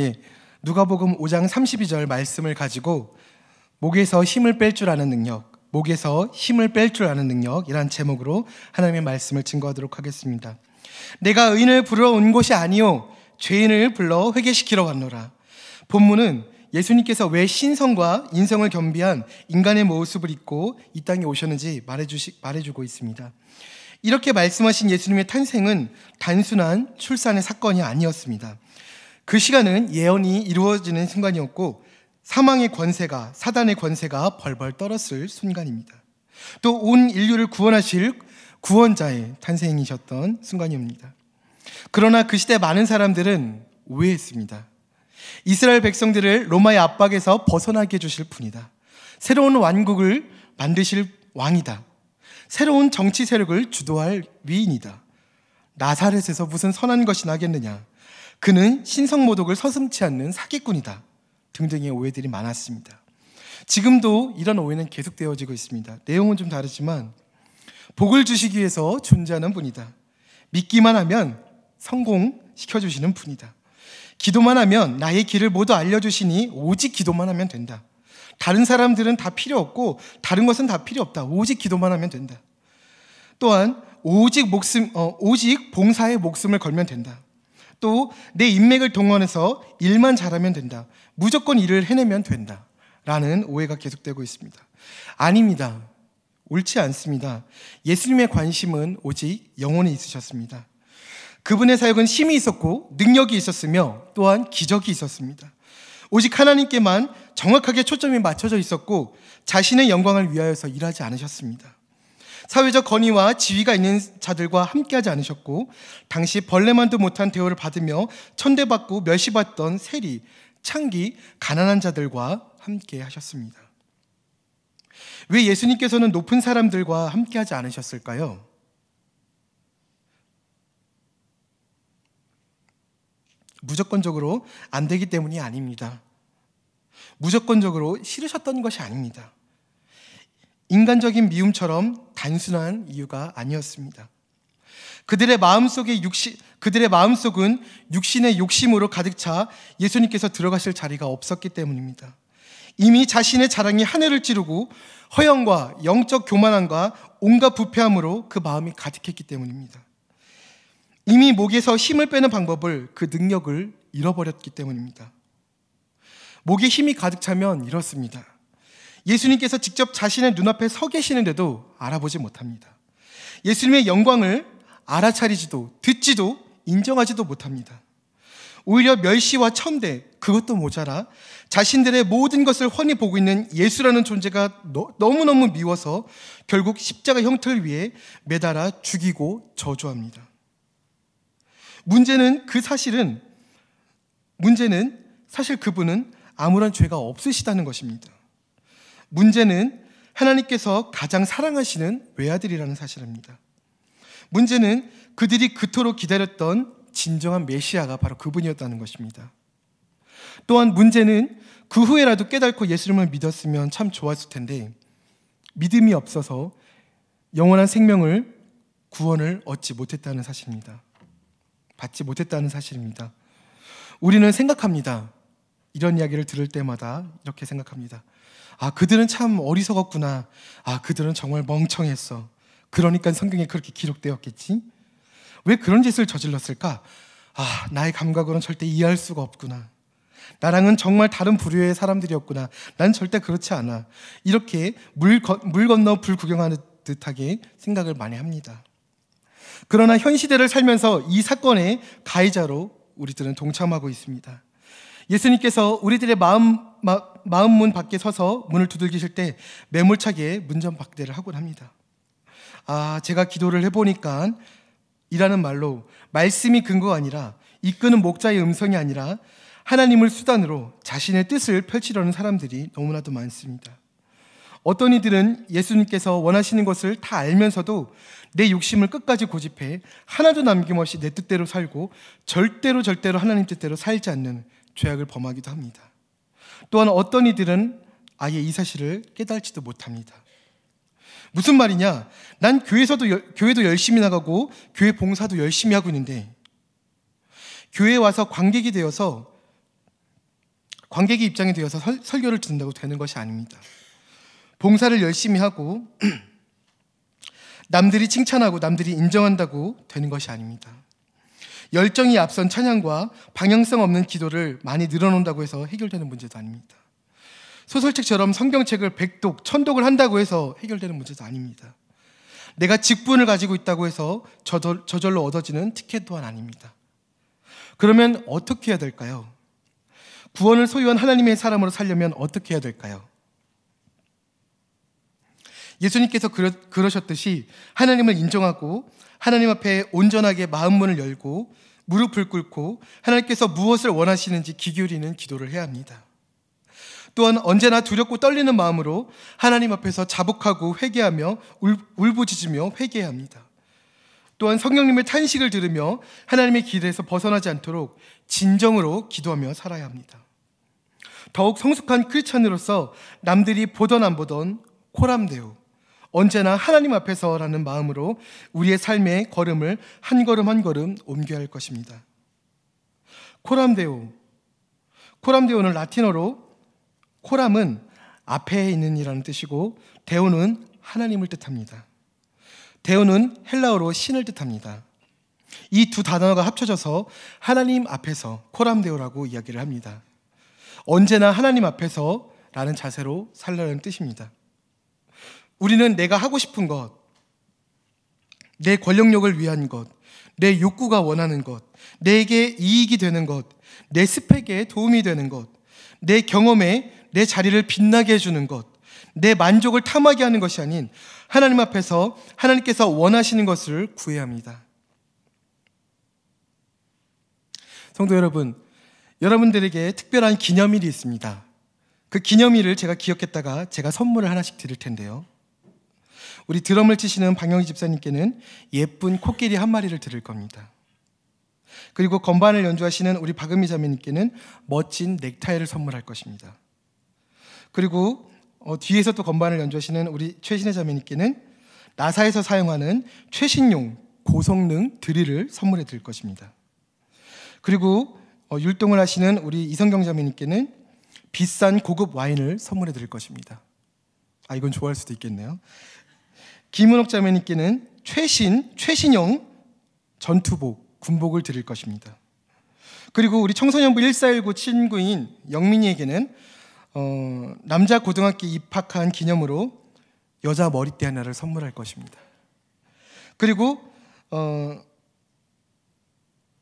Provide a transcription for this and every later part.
예, 누가복음 5장 32절 말씀을 가지고 목에서 힘을 뺄 줄 아는 능력, 목에서 힘을 뺄 줄 아는 능력이란 제목으로 하나님의 말씀을 증거하도록 하겠습니다. 내가 의인을 부르러 온 것이 아니요 죄인을 불러 회개시키러 왔노라. 본문은 예수님께서 왜 신성과 인성을 겸비한 인간의 모습을 입고 이 땅에 오셨는지 말해주시, 말해주고 있습니다. 이렇게 말씀하신 예수님의 탄생은 단순한 출산의 사건이 아니었습니다. 그 시간은 예언이 이루어지는 순간이었고 사망의 권세가 사단의 권세가 벌벌 떨었을 순간입니다. 또 온 인류를 구원하실 구원자의 탄생이셨던 순간입니다. 그러나 그 시대 많은 사람들은 오해했습니다. 이스라엘 백성들을 로마의 압박에서 벗어나게 해주실 분이다. 새로운 왕국을 만드실 왕이다. 새로운 정치 세력을 주도할 위인이다. 나사렛에서 무슨 선한 것이 나겠느냐. 그는 신성모독을 서슴치 않는 사기꾼이다. 등등의 오해들이 많았습니다. 지금도 이런 오해는 계속되어지고 있습니다. 내용은 좀 다르지만 복을 주시기 위해서 존재하는 분이다. 믿기만 하면 성공시켜 주시는 분이다. 기도만 하면 나의 길을 모두 알려주시니 오직 기도만 하면 된다. 다른 사람들은 다 필요 없고 다른 것은 다 필요 없다. 오직 기도만 하면 된다. 또한 오직 목숨 어, 오직 봉사의 목숨을 걸면 된다. 또내 인맥을 동원해서 일만 잘하면 된다. 무조건 일을 해내면 된다. 라는 오해가 계속되고 있습니다. 아닙니다. 옳지 않습니다. 예수님의 관심은 오직 영혼에 있으셨습니다. 그분의 사역은 힘이 있었고 능력이 있었으며 또한 기적이 있었습니다. 오직 하나님께만 정확하게 초점이 맞춰져 있었고 자신의 영광을 위하여서 일하지 않으셨습니다. 사회적 권위와 지위가 있는 자들과 함께하지 않으셨고 당시 벌레만도 못한 대우를 받으며 천대받고 멸시받던 세리, 창기, 가난한 자들과 함께 하셨습니다. 왜 예수님께서는 높은 사람들과 함께하지 않으셨을까요? 무조건적으로 안 되기 때문이 아닙니다. 무조건적으로 싫으셨던 것이 아닙니다. 인간적인 미움처럼 단순한 이유가 아니었습니다. 그들의 마음속에 육신 그들의 마음속은 육신의 욕심으로 가득 차 예수님께서 들어가실 자리가 없었기 때문입니다. 이미 자신의 자랑이 하늘을 찌르고 허영과 영적 교만함과 온갖 부패함으로 그 마음이 가득했기 때문입니다. 이미 목에서 힘을 빼는 방법을 그 능력을 잃어버렸기 때문입니다. 목에 힘이 가득 차면 이렇습니다. 예수님께서 직접 자신의 눈앞에 서 계시는데도 알아보지 못합니다. 예수님의 영광을 알아차리지도 듣지도 인정하지도 못합니다. 오히려 멸시와 천대 그것도 모자라 자신들의 모든 것을 훤히 보고 있는 예수라는 존재가 너, 무너무 미워서 결국 십자가 형태를 위해 매달아 죽이고 저주합니다. 문제는 그 사실은 문제는 사실 그분은 아무런 죄가 없으시다는 것입니다. 문제는 하나님께서 가장 사랑하시는 외아들이라는 사실입니다. 문제는 그들이 그토록 기다렸던 진정한 메시아가 바로 그분이었다는 것입니다. 또한 문제는 그 후에라도 깨닫고 예수님을 믿었으면 참 좋았을 텐데 믿음이 없어서 영원한 생명을 구원을 얻지 못했다는 사실입니다. 받지 못했다는 사실입니다. 우리는 생각합니다. 이런 이야기를 들을 때마다 이렇게 생각합니다. 아, 그들은 참 어리석었구나. 아, 그들은 정말 멍청했어. 그러니까 성경에 그렇게 기록되었겠지? 왜 그런 짓을 저질렀을까? 아, 나의 감각으로는 절대 이해할 수가 없구나. 나랑은 정말 다른 부류의 사람들이었구나. 난 절대 그렇지 않아. 이렇게 물, 거, 물 건너 불 구경하는 듯하게 생각을 많이 합니다. 그러나 현 시대를 살면서 이 사건의 가해자로 우리들은 동참하고 있습니다. 예수님께서 우리들의 마음, 마, 마음 문 밖에 서서 문을 두들기실 때 매몰차게 문전박대를 하곤 합니다. 아, 제가 기도를 해보니까 이라는 말로 말씀이 근거가 아니라 이끄는 목자의 음성이 아니라 하나님을 수단으로 자신의 뜻을 펼치려는 사람들이 너무나도 많습니다. 어떤 이들은 예수님께서 원하시는 것을 다 알면서도 내 욕심을 끝까지 고집해 하나도 남김없이 내 뜻대로 살고 절대로 절대로 하나님 뜻대로 살지 않는 죄악을 범하기도 합니다. 또한 어떤 이들은 아예 이 사실을 깨달지도 못합니다. 무슨 말이냐? 난 교회에서도 교회도 열심히 나가고 교회 봉사도 열심히 하고 있는데 교회 와서 관객이 되어서 관객의 입장이 되어서 설, 설교를 듣는다고 되는 것이 아닙니다. 봉사를 열심히 하고 남들이 칭찬하고 남들이 인정한다고 되는 것이 아닙니다. 열정이 앞선 찬양과 방향성 없는 기도를 많이 늘어놓는다고 해서 해결되는 문제도 아닙니다. 소설책처럼 성경책을 백독, 천독을 한다고 해서 해결되는 문제도 아닙니다. 내가 직분을 가지고 있다고 해서 저절, 저절로 얻어지는 티켓 또한 아닙니다. 그러면 어떻게 해야 될까요? 구원을 소유한 하나님의 사람으로 살려면 어떻게 해야 될까요? 예수님께서 그러, 그러셨듯이 하나님을 인정하고 하나님 앞에 온전하게 마음문을 열고 무릎을 꿇고 하나님께서 무엇을 원하시는지 기울이는 기도를 해야 합니다. 또한 언제나 두렵고 떨리는 마음으로 하나님 앞에서 자복하고 회개하며 울, 울부짖으며 회개해야 합니다. 또한 성령님의 탄식을 들으며 하나님의 길에서 벗어나지 않도록 진정으로 기도하며 살아야 합니다. 더욱 성숙한 크리스천으로서 남들이 보던 안 보던 코람대우 언제나 하나님 앞에서라는 마음으로 우리의 삶의 걸음을 한 걸음 한 걸음 옮겨야 할 것입니다. 코람데오. 코람데오는 라틴어로 코람은 앞에 있는 이라는 뜻이고 데오는 하나님을 뜻합니다. 데오는 헬라어로 신을 뜻합니다. 이 두 단어가 합쳐져서 하나님 앞에서 코람데오라고 이야기를 합니다. 언제나 하나님 앞에서라는 자세로 살라는 뜻입니다. 우리는 내가 하고 싶은 것, 내 권력력을 위한 것, 내 욕구가 원하는 것, 내게 이익이 되는 것, 내 스펙에 도움이 되는 것, 내 경험에 내 자리를 빛나게 해주는 것, 내 만족을 탐하게 하는 것이 아닌 하나님 앞에서 하나님께서 원하시는 것을 구해야 합니다. 성도 여러분, 여러분들에게 특별한 기념일이 있습니다. 그 기념일을 제가 기억했다가 제가 선물을 하나씩 드릴 텐데요. 우리 드럼을 치시는 방영희 집사님께는 예쁜 코끼리 한 마리를 드릴 겁니다. 그리고 건반을 연주하시는 우리 박은미 자매님께는 멋진 넥타이를 선물할 것입니다. 그리고 어, 뒤에서 또 건반을 연주하시는 우리 최신혜 자매님께는 나사에서 사용하는 최신용 고성능 드릴을 선물해 드릴 것입니다. 그리고 어, 율동을 하시는 우리 이성경 자매님께는 비싼 고급 와인을 선물해 드릴 것입니다. 아, 이건 좋아할 수도 있겠네요. 김은옥 자매님께는 최신, 최신형 전투복, 군복을 드릴 것입니다. 그리고 우리 청소년부 1419 친구인 영민이에게는 어, 남자 고등학교 입학한 기념으로 여자 머리띠 하나를 선물할 것입니다. 그리고 어,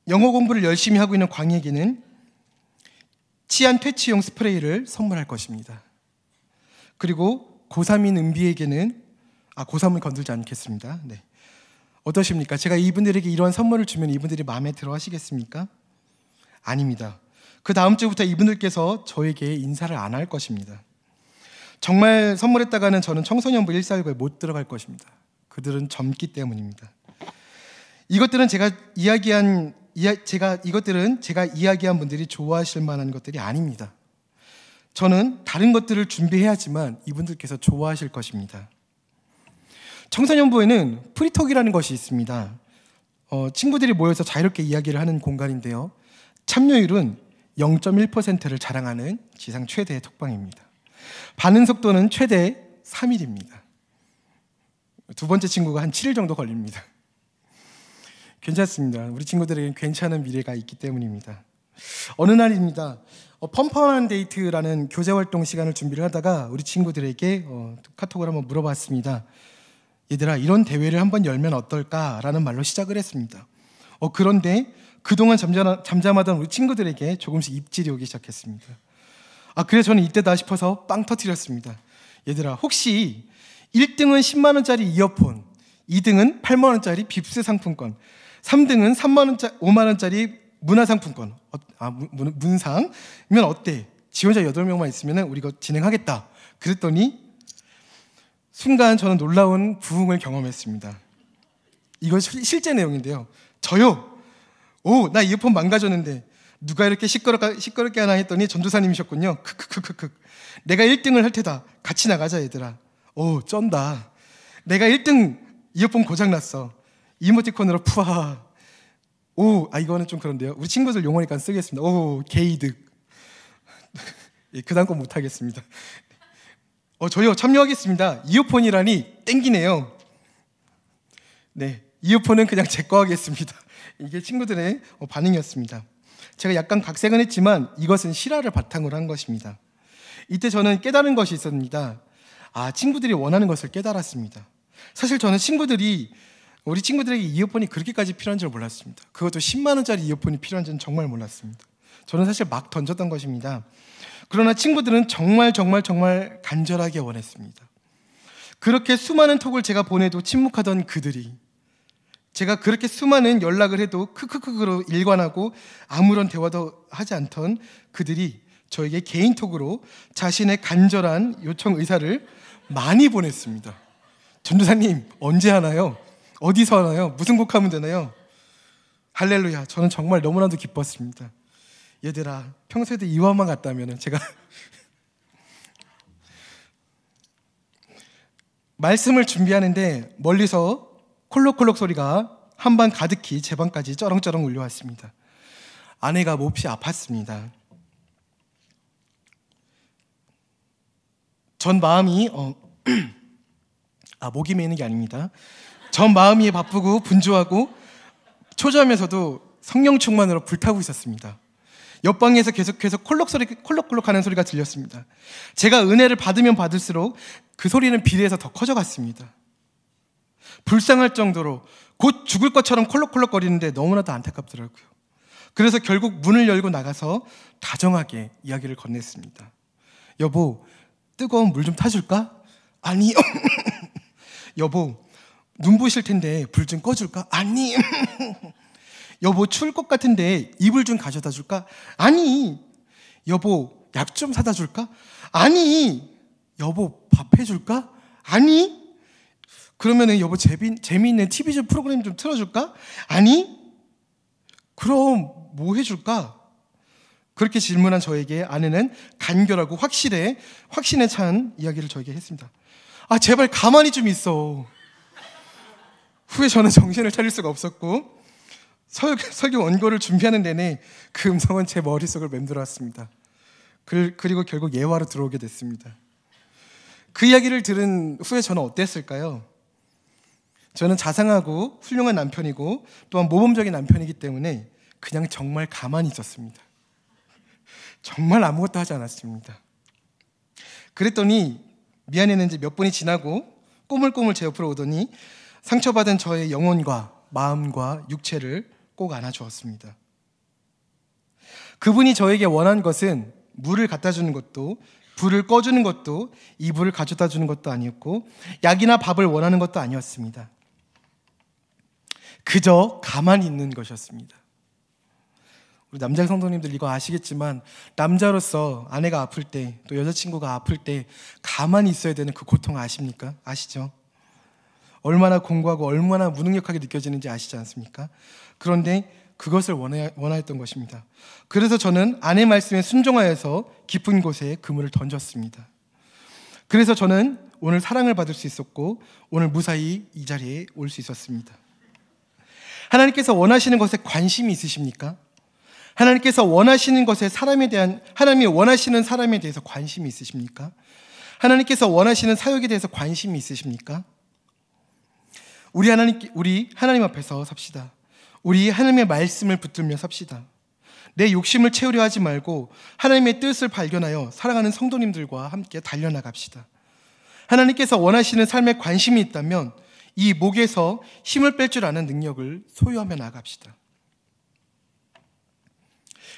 영어 공부를 열심히 하고 있는 광희에게는 치안 퇴치용 스프레이를 선물할 것입니다. 그리고 고3인 은비에게는 아, 고3을 건들지 않겠습니다. 네. 어떠십니까? 제가 이분들에게 이런 선물을 주면 이분들이 마음에 들어 하시겠습니까? 아닙니다. 그 다음 주부터 이분들께서 저에게 인사를 안 할 것입니다. 정말 선물했다가는 저는 청소년부 149에 못 들어갈 것입니다. 그들은 젊기 때문입니다. 이것들은 제가 이야기한 제가 이것들은 제가 이야기한 분들이 좋아하실 만한 것들이 아닙니다. 저는 다른 것들을 준비해야지만 이분들께서 좋아하실 것입니다. 청소년부에는 프리톡이라는 것이 있습니다. 어, 친구들이 모여서 자유롭게 이야기를 하는 공간인데요. 참여율은 0.1%를 자랑하는 지상 최대의 톡방입니다. 반응 속도는 최대 3일입니다. 두 번째 친구가 한 7일 정도 걸립니다. 괜찮습니다. 우리 친구들에게는 괜찮은 미래가 있기 때문입니다. 어느 날입니다. 어, 펌펌한 데이트라는 교제 활동 시간을 준비를 하다가 우리 친구들에게 어, 카톡을 한번 물어봤습니다. 얘들아 이런 대회를 한번 열면 어떨까라는 말로 시작을 했습니다. 어, 그런데 그동안 잠잠하, 잠잠하던 우리 친구들에게 조금씩 입질이 오기 시작했습니다. 아 그래 저는 이때다 싶어서 빵 터트렸습니다. 얘들아 혹시 1등은 10만 원짜리 이어폰, 2등은 8만 원짜리 빕스 상품권, 3등은 3만 원짜리 5만 원짜리 문화상품권 어, 아 문, 문상이면 어때? 지원자 8명만 있으면 우리 가 진행하겠다. 그랬더니 순간 저는 놀라운 부흥을 경험했습니다. 이건 실제 내용인데요. 저요. 오, 나 이어폰 망가졌는데 누가 이렇게 시끄럽게, 시끄럽게 하나 했더니 전도사님이셨군요. 크크크크크. 내가 1등을 할 테다. 같이 나가자 얘들아. 오, 쩐다. 내가 1등 이어폰 고장 났어. 이모티콘으로 푸하. 오, 아 이거는 좀 그런데요. 우리 친구들 용어니까 쓰겠습니다. 오, 개이득 그다음 건 못하겠습니다. 어, 저요, 참여하겠습니다. 이어폰이라니 땡기네요. 네, 이어폰은 그냥 제거 하겠습니다. 이게 친구들의 어, 반응이었습니다. 제가 약간 각색은 했지만 이것은 실화를 바탕으로 한 것입니다. 이때 저는 깨달은 것이 있었습니다. 아, 친구들이 원하는 것을 깨달았습니다. 사실 저는 친구들이 우리 친구들에게 이어폰이 그렇게까지 필요한 줄 몰랐습니다. 그것도 10만 원짜리 이어폰이 필요한 줄 정말 몰랐습니다. 저는 사실 막 던졌던 것입니다. 그러나 친구들은 정말 정말 정말 간절하게 원했습니다. 그렇게 수많은 톡을 제가 보내도 침묵하던 그들이 제가 그렇게 수많은 연락을 해도 크크크크로 일관하고 아무런 대화도 하지 않던 그들이 저에게 개인톡으로 자신의 간절한 요청 의사를 많이 보냈습니다. 전도사님 언제 하나요? 어디서 하나요? 무슨 곡 하면 되나요? 할렐루야 저는 정말 너무나도 기뻤습니다. 얘들아 평소에도 이와만 같다면 제가 말씀을 준비하는데 멀리서 콜록콜록 소리가 한반 가득히 제 방까지 쩌렁쩌렁 울려왔습니다. 아내가 몹시 아팠습니다. 전 마음이 어, 아 목이 메이는 게 아닙니다. 전 마음이 바쁘고 분주하고 초조하면서도 성령 충만으로 불타고 있었습니다. 옆방에서 계속해서 콜록 소리, 콜록콜록 하는 소리가 들렸습니다. 제가 은혜를 받으면 받을수록 그 소리는 비례해서 더 커져갔습니다. 불쌍할 정도로 곧 죽을 것처럼 콜록콜록 거리는데 너무나도 안타깝더라고요. 그래서 결국 문을 열고 나가서 다정하게 이야기를 건넸습니다. 여보, 뜨거운 물 좀 타줄까? 아니, 여보, 눈 보실 텐데 불 좀 꺼줄까? 아니, 여보 추울 것 같은데 이불 좀 가져다 줄까? 아니, 여보 약 좀 사다 줄까? 아니, 여보 밥 해줄까? 아니, 그러면 여보 재미, 재미있는 TV 좀 프로그램 좀 틀어줄까? 아니, 그럼 뭐 해줄까? 그렇게 질문한 저에게 아내는 간결하고 확실해, 확신에 찬 이야기를 저에게 했습니다. 아, 제발 가만히 좀 있어. 후에 저는 정신을 차릴 수가 없었고, 설, 설교 원고를 준비하는 내내 그 음성은 제 머릿속을 맴돌았습니다. 그, 그리고 결국 예화로 들어오게 됐습니다. 그 이야기를 들은 후에 저는 어땠을까요? 저는 자상하고 훌륭한 남편이고 또한 모범적인 남편이기 때문에 그냥 정말 가만히 있었습니다. 정말 아무것도 하지 않았습니다. 그랬더니 미안했는지 몇 분이 지나고 꼬물꼬물 제 옆으로 오더니 상처받은 저의 영혼과 마음과 육체를 꼭 안아주었습니다. 그분이 저에게 원한 것은 물을 갖다 주는 것도 불을 꺼주는 것도 이불을 가져다 주는 것도 아니었고 약이나 밥을 원하는 것도 아니었습니다. 그저 가만히 있는 것이었습니다. 우리 남자 성도님들 이거 아시겠지만 남자로서 아내가 아플 때 또 여자친구가 아플 때 가만히 있어야 되는 그 고통 아십니까? 아시죠? 얼마나 공고하고 얼마나 무능력하게 느껴지는지 아시지 않습니까? 그런데 그것을 원해, 원하였던 것입니다. 그래서 저는 아내 말씀에 순종하여서 깊은 곳에 그물을 던졌습니다. 그래서 저는 오늘 사랑을 받을 수 있었고 오늘 무사히 이 자리에 올 수 있었습니다. 하나님께서 원하시는 것에 관심이 있으십니까? 하나님께서 원하시는 것에 사람에 대한 하나님이 원하시는 사람에 대해서 관심이 있으십니까? 하나님께서 원하시는 사역에 대해서 관심이 있으십니까? 우리 하나님 우리 하나님 앞에서 삽시다. 우리 하나님의 말씀을 붙들며 삽시다. 내 욕심을 채우려 하지 말고 하나님의 뜻을 발견하여 사랑하는 성도님들과 함께 달려나갑시다. 하나님께서 원하시는 삶에 관심이 있다면 이 목에서 힘을 뺄 줄 아는 능력을 소유하며 나갑시다.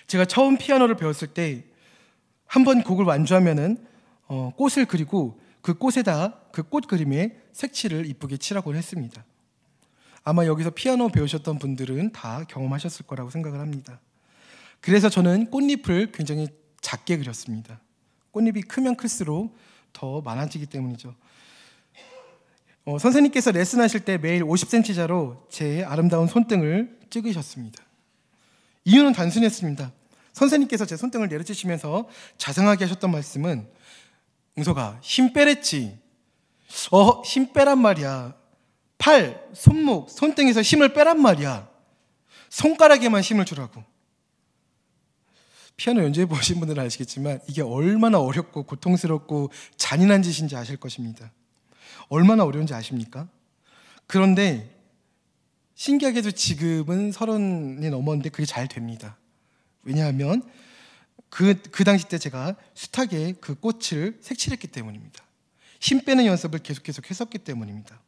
제가 처음 피아노를 배웠을 때 한 번 곡을 완주하면은 어, 꽃을 그리고 그 꽃에다 그꽃 그림에 색칠을 이쁘게 칠하곤 했습니다. 아마 여기서 피아노 배우셨던 분들은 다 경험하셨을 거라고 생각을 합니다. 그래서 저는 꽃잎을 굉장히 작게 그렸습니다. 꽃잎이 크면 클수록 더 많아지기 때문이죠. 어, 선생님께서 레슨하실 때 매일 50cm자로 제 아름다운 손등을 찍으셨습니다. 이유는 단순했습니다. 선생님께서 제 손등을 내려치시면서 자상하게 하셨던 말씀은 응소가 힘 빼랬지 어, 힘 빼란 말이야. 팔, 손목, 손등에서 힘을 빼란 말이야. 손가락에만 힘을 주라고. 피아노 연주해 보신 분들은 아시겠지만 이게 얼마나 어렵고 고통스럽고 잔인한 짓인지 아실 것입니다. 얼마나 어려운지 아십니까? 그런데 신기하게도 지금은 서른이 넘었는데 그게 잘 됩니다. 왜냐하면 그, 그 당시 때 제가 숱하게 그 꽃을 색칠했기 때문입니다. 힘 빼는 연습을 계속 계속 했었기 때문입니다.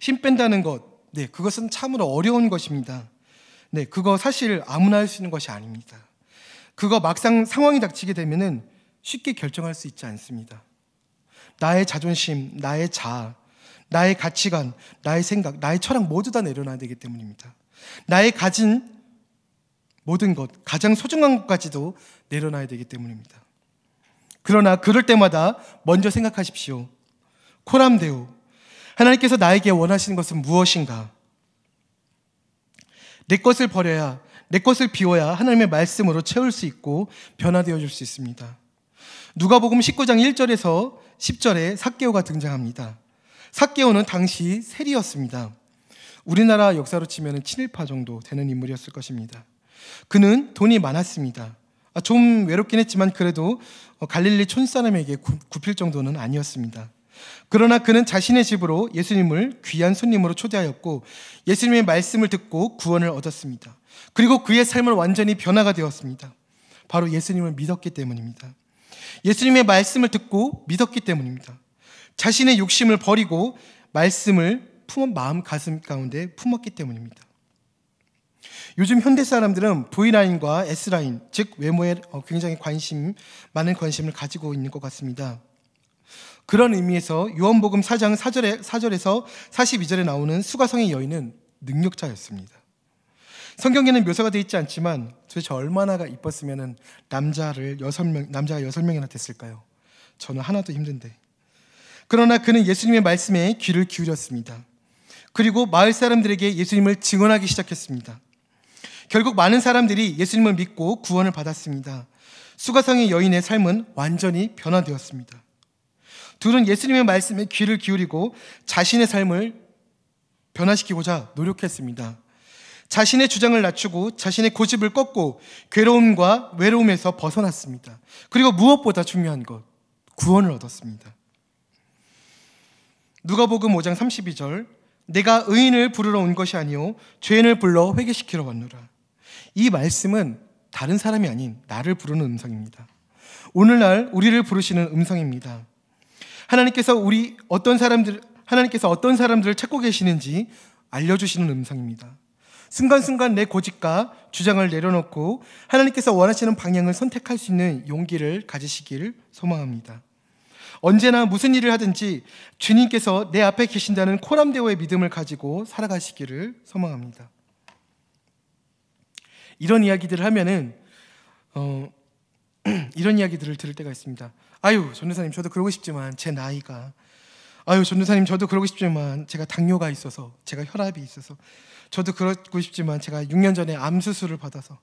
힘 뺀다는 것, 네, 그것은 참으로 어려운 것입니다. 네, 그거 사실 아무나 할 수 있는 것이 아닙니다. 그거 막상 상황이 닥치게 되면은 쉽게 결정할 수 있지 않습니다. 나의 자존심, 나의 자아, 나의 가치관, 나의 생각, 나의 철학 모두 다 내려놔야 되기 때문입니다. 나의 가진 모든 것, 가장 소중한 것까지도 내려놔야 되기 때문입니다. 그러나 그럴 때마다 먼저 생각하십시오. 코람 대우. 하나님께서 나에게 원하시는 것은 무엇인가? 내 것을 버려야, 내 것을 비워야 하나님의 말씀으로 채울 수 있고 변화되어 줄 수 있습니다. 누가복음 19장 1절에서 10절에 사개오가 등장합니다. 사개오는 당시 세리였습니다. 우리나라 역사로 치면 친일파 정도 되는 인물이었을 것입니다. 그는 돈이 많았습니다. 아, 좀 외롭긴 했지만 그래도 어, 갈릴리 촌사람에게 굽힐 정도는 아니었습니다. 그러나 그는 자신의 집으로 예수님을 귀한 손님으로 초대하였고 예수님의 말씀을 듣고 구원을 얻었습니다. 그리고 그의 삶은 완전히 변화가 되었습니다. 바로 예수님을 믿었기 때문입니다. 예수님의 말씀을 듣고 믿었기 때문입니다. 자신의 욕심을 버리고 말씀을 품은 마음 가슴 가운데 품었기 때문입니다. 요즘 현대 사람들은 V라인과 S라인, 즉 외모에 어, 굉장히 관심, 많은 관심을 가지고 있는 것 같습니다. 그런 의미에서 요한복음 4장 4절에, 4절에서 42절에 나오는 수가성의 여인은 능력자였습니다. 성경에는 묘사가 되어 있지 않지만 도대체 얼마나가 이뻤으면 남자를 여명 남자가 여 명이나 됐을까요? 저는 하나도 힘든데. 그러나 그는 예수님의 말씀에 귀를 기울였습니다. 그리고 마을 사람들에게 예수님을 증언하기 시작했습니다. 결국 많은 사람들이 예수님을 믿고 구원을 받았습니다. 수가성의 여인의 삶은 완전히 변화되었습니다. 둘은 예수님의 말씀에 귀를 기울이고 자신의 삶을 변화시키고자 노력했습니다. 자신의 주장을 낮추고 자신의 고집을 꺾고 괴로움과 외로움에서 벗어났습니다. 그리고 무엇보다 중요한 것, 구원을 얻었습니다. 누가복음 5장 32절 내가 의인을 부르러 온 것이 아니요 죄인을 불러 회개시키러 왔노라. 이 말씀은 다른 사람이 아닌 나를 부르는 음성입니다. 오늘날 우리를 부르시는 음성입니다. 하나님께서 우리 어떤 사람들 하나님께서 어떤 사람들을 찾고 계시는지 알려주시는 음성입니다. 순간순간 내 고집과 주장을 내려놓고 하나님께서 원하시는 방향을 선택할 수 있는 용기를 가지시길 소망합니다. 언제나 무슨 일을 하든지 주님께서 내 앞에 계신다는 코람데오의 믿음을 가지고 살아가시기를 소망합니다. 이런 이야기들을 하면은 어, 이런 이야기들을 들을 때가 있습니다. 아유 전도사님 저도 그러고 싶지만 제 나이가 아유 전도사님 저도 그러고 싶지만 제가 당뇨가 있어서 제가 혈압이 있어서 저도 그러고 싶지만 제가 6년 전에 암 수술을 받아서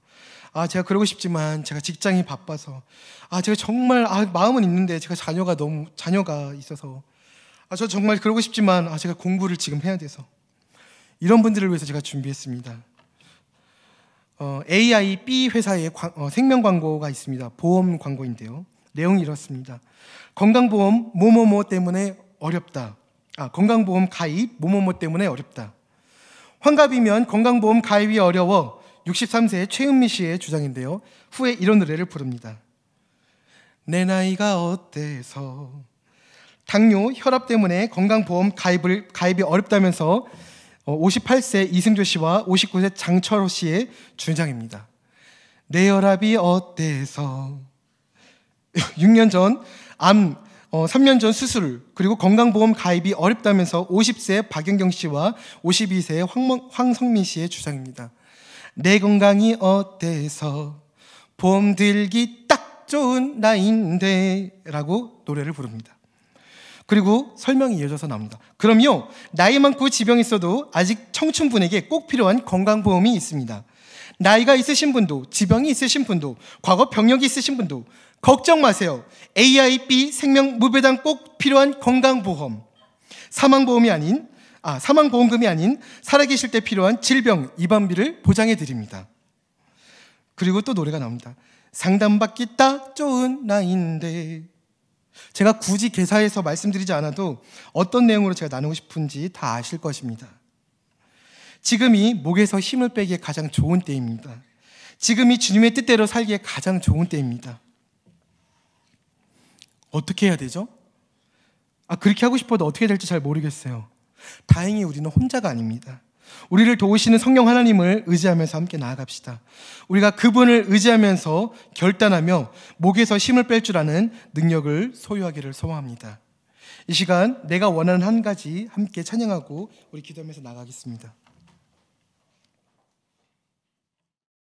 아 제가 그러고 싶지만 제가 직장이 바빠서 아 제가 정말 아 마음은 있는데 제가 자녀가 너무 자녀가 있어서 아저 정말 그러고 싶지만 아 제가 공부를 지금 해야 돼서 이런 분들을 위해서 제가 준비했습니다. 어, AI B 회사의 관, 어, 생명 광고가 있습니다. 보험 광고인데요. 내용이 이렇습니다. 건강보험 뭐뭐뭐 때문에 어렵다. 아, 건강보험 가입 뭐뭐뭐 때문에 어렵다. 환갑이면 건강보험 가입이 어려워 63세 최은미 씨의 주장인데요. 후에 이런 노래를 부릅니다. 내 나이가 어때서 당뇨, 혈압 때문에 건강보험 가입을 가입이 어렵다면서 58세 어, 이승조 씨와 59세 장철호 씨의 준장입니다. 내 혈압이 어때서? 6년 전 암, 어, 3년 전 수술, 그리고 건강보험 가입이 어렵다면서 50세 박연경 씨와 52세 황, 황성민 씨의 주장입니다. 내 건강이 어때서? 보험 들기 딱 좋은 나인데 라고 노래를 부릅니다. 그리고 설명이 이어져서 나옵니다. 그럼요, 나이 많고 지병 있어도 아직 청춘분에게 꼭 필요한 건강보험이 있습니다. 나이가 있으신 분도, 지병이 있으신 분도, 과거 병력이 있으신 분도, 걱정 마세요. AIB 생명 무배당 꼭 필요한 건강보험. 사망보험이 아닌, 아, 사망보험금이 아닌 살아계실 때 필요한 질병, 입원비를 보장해 드립니다. 그리고 또 노래가 나옵니다. 상담받기 딱 좋은 나인데 제가 굳이 개사에서 말씀드리지 않아도 어떤 내용으로 제가 나누고 싶은지 다 아실 것입니다. 지금이 목에서 힘을 빼기에 가장 좋은 때입니다. 지금이 주님의 뜻대로 살기에 가장 좋은 때입니다. 어떻게 해야 되죠? 아, 그렇게 하고 싶어도 어떻게 될지 잘 모르겠어요. 다행히 우리는 혼자가 아닙니다. 우리를 도우시는 성령 하나님을 의지하면서 함께 나아갑시다. 우리가 그분을 의지하면서 결단하며 목에서 힘을 뺄 줄 아는 능력을 소유하기를 소망합니다. 이 시간 내가 원하는 한 가지 함께 찬양하고 우리 기도하면서 나가겠습니다.